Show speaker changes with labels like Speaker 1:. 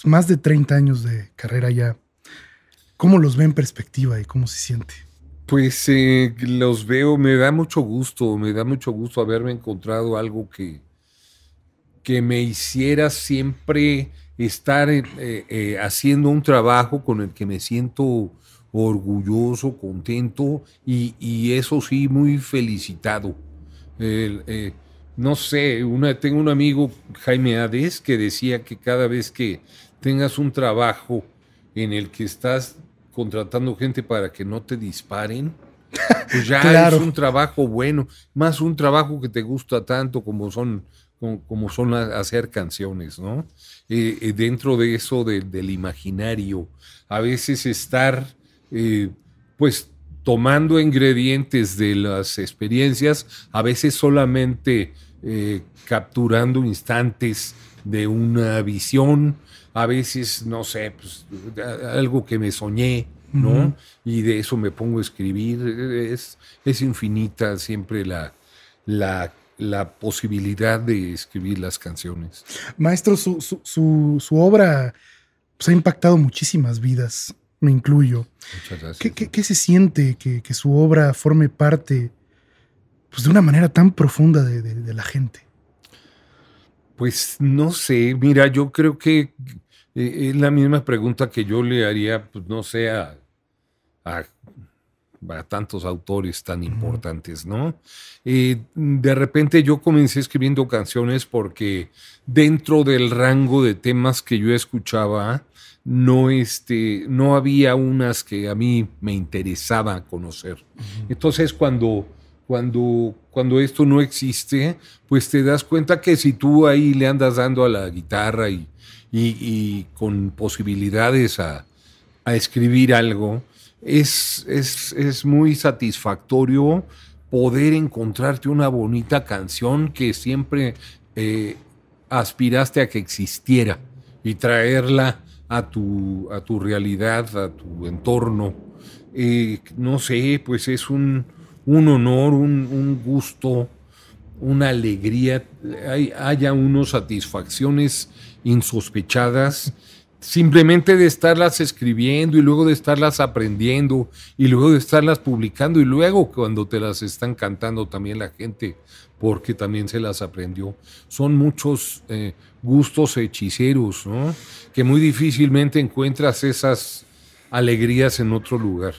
Speaker 1: Pues, más de 30 años de carrera ya. ¿Cómo los ve en perspectiva y cómo se siente? Pues eh, los veo, me da mucho gusto, me da mucho gusto haberme encontrado algo que, que me hiciera siempre estar eh, eh, haciendo un trabajo con el que me siento orgulloso, contento y, eso sí, muy felicitado. no sé, tengo un amigo, Jaime Hades, que decía que cada vez que tengas un trabajo en el que estás contratando gente para que no te disparen, pues ya es un trabajo bueno, más un trabajo que te gusta tanto como son, como, son hacer canciones, ¿no? Eh, eh, dentro de eso del imaginario, a veces estar, eh, pues, tomando ingredientes de las experiencias, a veces solamente capturando instantes de una visión, a veces, no sé, pues, algo que me soñé, ¿no? Y de eso me pongo a escribir. Es, es infinita siempre la, la, posibilidad de escribir las canciones. Maestro, su, obra pues, ha impactado muchísimas vidas, me incluyo. Muchas gracias. ¿Qué, se siente que, su obra forme parte pues, de una manera tan profunda de la gente? Pues no sé, mira, yo creo que eh, es la misma pregunta que yo le haría, pues, no sé, a, a, tantos autores tan importantes, ¿no? Eh, de repente yo comencé escribiendo canciones porque dentro del rango de temas que yo escuchaba, no, este, no había unas que a mí me interesaba conocer. Entonces cuando cuando, cuando esto no existe, pues te das cuenta que si tú ahí le andas dando a la guitarra y, con posibilidades a, escribir algo, es, es, muy satisfactorio poder encontrarte una bonita canción que siempre eh, aspiraste a que existiera y traerla a tu, a tu realidad, a tu entorno. Eh, no sé, pues es un un honor, un, gusto, una alegría, haya unas satisfacciones insospechadas, simplemente de estarlas escribiendo y luego de estarlas aprendiendo y luego de estarlas publicando y luego cuando te las están cantando también la gente, porque también se las aprendió. Son muchos eh, gustos hechiceros, ¿no? Que muy difícilmente encuentras esas alegrías en otro lugar.